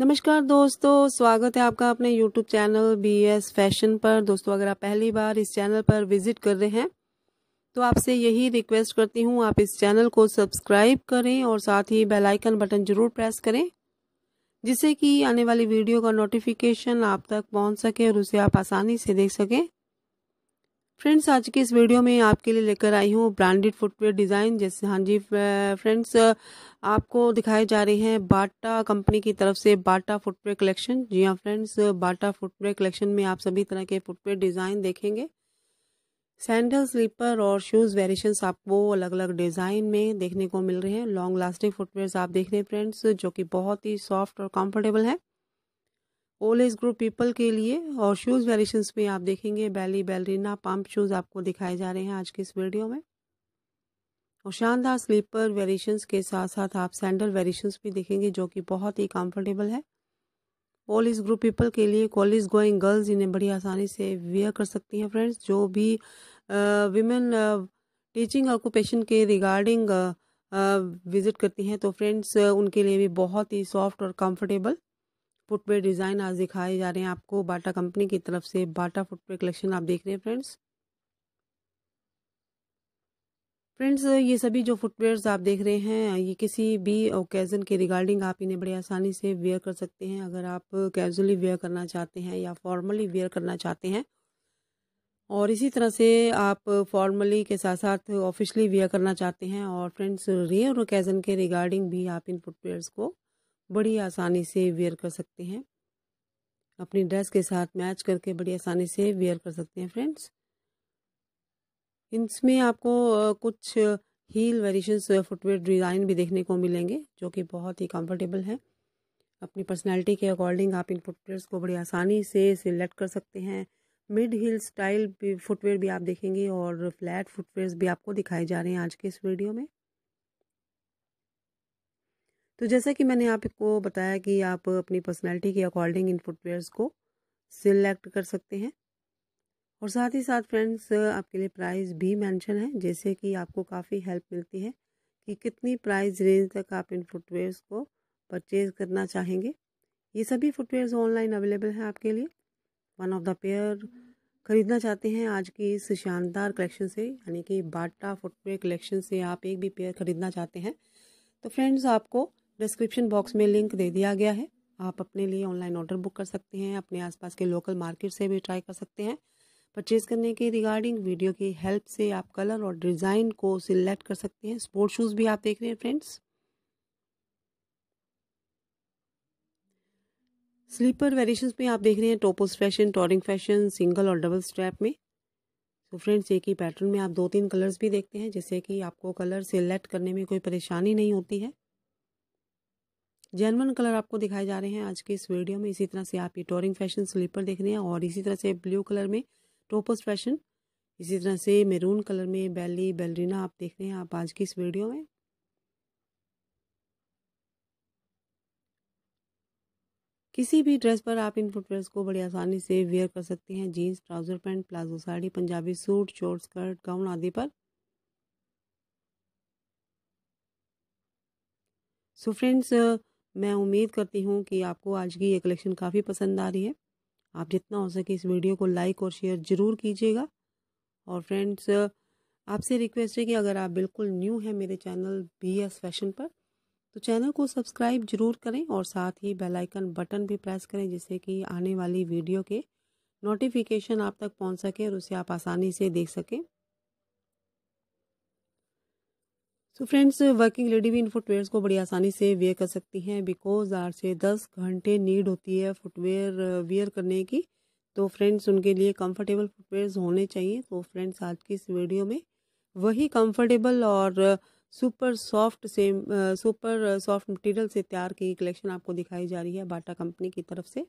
नमस्कार दोस्तों स्वागत है आपका अपने YouTube channel B S fashion पर दोस्तों अगर आप पहली बार इस चैनल पर विजिट कर रहे हैं तो आपसे यही रिक्वेस्ट करती हूँ आप इस चैनल को सब्सक्राइब करें और साथ ही बेल आइकन बटन जरूर प्रेस करें जिससे कि आने वाली वीडियो का नोटिफिकेशन आप तक पहुँच सके और उसे आप आसानी से देख सकें फ्रेंड्स आज के इस वीडियो में आपके लिए लेकर आई हूँ ब्रांडेड फुटवेयर डिज़ाइन जैसे हाँ जी फ्रेंड्स आपको दिखाए जा रहे हैं बाटा कंपनी की तरफ से बाटा फुटवेयर कलेक्शन जी हाँ फ्रेंड्स बाटा फुटवेयर कलेक्शन में आप सभी तरह के फुटवेयर डिज़ाइन देखेंगे सैंडल स्लीपर और शूज़ वेरिएशन आपको अलग अलग डिज़ाइन में देखने को मिल रहे हैं लॉन्ग लास्टिंग फुटवेयर आप देख रहे हैं फ्रेंड्स जो कि बहुत ही सॉफ्ट और कम्फर्टेबल हैं ओल्ड एज ग्रुप पीपल के लिए और शूज़ वेरिएशन में आप देखेंगे बैली बैलरीना पम्प शूज़ आपको दिखाए जा रहे हैं आज के इस वीडियो में और शानदार स्लीपर वेरिएशन के साथ साथ आप सैंडल वेरिएशन भी देखेंगे जो कि बहुत ही कंफर्टेबल है ऑल इस ग्रुप पीपल के लिए कॉलेज गोइंग गर्ल्स इन्हें बड़ी आसानी से वेयर कर सकती हैं फ्रेंड्स जो भी वीमेन टीचिंग ऑक्यूपेशन के रिगार्डिंग विज़िट करती हैं तो फ्रेंड्स उनके लिए भी बहुत ही सॉफ्ट और कंफर्टेबल फुटवेयर डिज़ाइन आज दिखाए जा रहे हैं आपको बाटा कंपनी की तरफ से बाटा फुटवेयर कलेक्शन आप देख रहे हैं फ्रेंड्स फ्रेंड्स ये सभी जो फुटवेयर्स आप देख रहे हैं ये किसी भी ओकेज़न के रिगार्डिंग आप इन्हें बड़ी आसानी से वेयर कर सकते हैं अगर आप कैजुअली वेयर करना चाहते हैं या फॉर्मली वेयर करना चाहते हैं और इसी तरह से आप फॉर्मली के साथ साथ ऑफिशली वेयर करना चाहते हैं और फ्रेंड्स रेयर ओकेज़न के रिगार्डिंग भी आप इन फुटवेयर्स को बड़ी आसानी से वेयर कर सकते हैं अपनी ड्रेस के साथ मैच करके बड़ी आसानी से वेयर कर सकते हैं फ्रेंड्स इसमें आपको कुछ हील वेरिएशंस फुटवेयर डिज़ाइन भी देखने को मिलेंगे जो कि बहुत ही कंफर्टेबल है अपनी पर्सनालिटी के अकॉर्डिंग आप इन फुटवेयर्स को बड़ी आसानी से सिलेक्ट कर सकते हैं मिड हील स्टाइल फुटवेयर भी आप देखेंगे और फ्लैट फुटवेयर्स भी आपको दिखाए जा रहे हैं आज के इस वीडियो में तो जैसा कि मैंने आपको बताया कि आप अपनी पर्सनैलिटी के अकॉर्डिंग इन फुटवेयर्स को सिलेक्ट कर सकते हैं और साथ ही साथ फ्रेंड्स आपके लिए प्राइस भी मेंशन है जैसे कि आपको काफ़ी हेल्प मिलती है कि कितनी प्राइस रेंज तक आप इन फुटवेयर्स को परचेज करना चाहेंगे ये सभी फुटवेयर्स ऑनलाइन अवेलेबल हैं आपके लिए वन ऑफ द पेयर खरीदना चाहते हैं आज की इस शानदार कलेक्शन से यानी कि बाटा फुटवेयर कलेक्शन से आप एक भी पेयर खरीदना चाहते हैं तो फ्रेंड्स आपको डिस्क्रिप्शन बॉक्स में लिंक दे दिया गया है आप अपने लिए ऑनलाइन ऑर्डर बुक कर सकते हैं अपने आसपास के लोकल मार्केट से भी ट्राई कर सकते हैं परचेज करने के रिगार्डिंग वीडियो की हेल्प से आप कलर और डिज़ाइन को सिलेक्ट कर सकते हैं स्पोर्ट शूज़ भी आप देख रहे हैं फ्रेंड्स स्लीपर वेरिएशंस में आप देख रहे हैं टोपोस फैशन टॉरिंग फैशन सिंगल और डबल स्ट्रैप में तो फ्रेंड्स एक ही पैटर्न में आप दो तीन कलर्स भी देखते हैं जैसे कि आपको कलर सेलेक्ट करने में कोई परेशानी नहीं होती है जेनवन कलर आपको दिखाए जा रहे हैं आज के इस वीडियो में इसी तरह से आप ये टोरिंग फैशन स्लीपर देख रहे हैं और इसी तरह से ब्लू कलर में टोपस फैशन इसी तरह से मेरून कलर में बैली बेलरीना आप देख रहे हैं आप आज की इस वीडियो में किसी भी ड्रेस पर आप इन फुटवेयर को बड़ी आसानी से वेयर कर सकते हैं jeans trouser pant palazzo sari Punjabi suit short skirt gown आदि पर सो फ्रेंड्स मैं उम्मीद करती हूँ कि आपको आज की ये कलेक्शन काफ़ी पसंद आ रही है आप जितना हो सके इस वीडियो को लाइक और शेयर ज़रूर कीजिएगा और फ्रेंड्स आपसे रिक्वेस्ट है कि अगर आप बिल्कुल न्यू हैं मेरे चैनल बी एस फैशन पर तो चैनल को सब्सक्राइब जरूर करें और साथ ही बेल आइकन बटन भी प्रेस करें जिससे कि आने वाली वीडियो के नोटिफिकेशन आप तक पहुंच सके और उसे आप आसानी से देख सकें सो फ्रेंड्स वर्किंग लेडी भी इन फुटवेयर्स को बड़ी आसानी से वेयर कर सकती हैं बिकॉज आठ से दस घंटे नीड होती है फुटवेयर वेयर करने की तो फ्रेंड्स उनके लिए कंफर्टेबल फुटवेयर्स होने चाहिए तो फ्रेंड्स आज की इस वीडियो में वही कंफर्टेबल और सुपर सॉफ्ट से सुपर सॉफ्ट मटेरियल से तैयार की कलेक्शन आपको दिखाई जा रही है बाटा कंपनी की तरफ से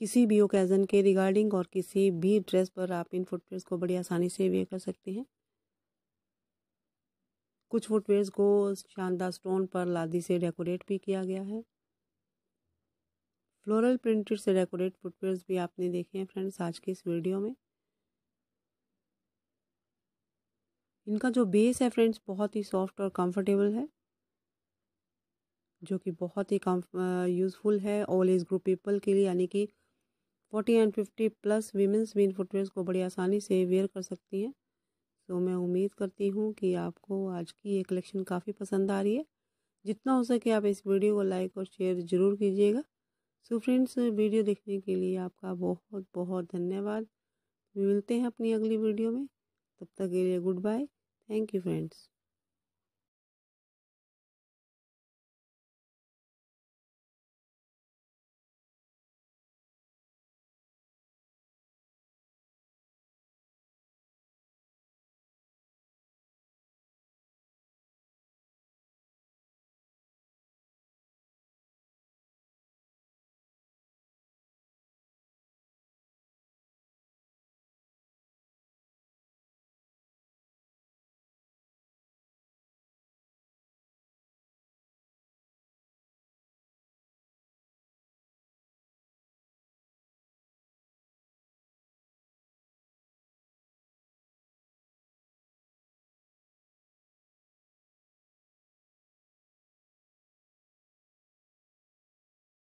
किसी भी ओकेज़न के रिगार्डिंग और किसी भी ड्रेस पर आप इन फुटवेयर्स को बड़ी आसानी से वेयर कर सकते हैं कुछ फुटवेयर्स को शानदार स्टोन पर लादी से डेकोरेट भी किया गया है फ्लोरल प्रिंटेड से डेकोरेट फुटवेयर्स भी आपने देखे हैं फ्रेंड्स आज के इस वीडियो में इनका जो बेस है फ्रेंड्स बहुत ही सॉफ्ट और कंफर्टेबल है जो कि बहुत ही यूज़फुल है ऑल एज ग्रुप पीपल के लिए यानी कि forty and fifty plus womens भी इन फुटवेयर्स को बड़ी आसानी से वेयर कर सकती हैं तो मैं उम्मीद करती हूँ कि आपको आज की ये कलेक्शन काफ़ी पसंद आ रही है जितना हो सके आप इस वीडियो को लाइक और शेयर ज़रूर कीजिएगा सो फ्रेंड्स वीडियो देखने के लिए आपका बहुत बहुत धन्यवाद मिलते हैं अपनी अगली वीडियो में तब तक के लिए goodbye thank you friends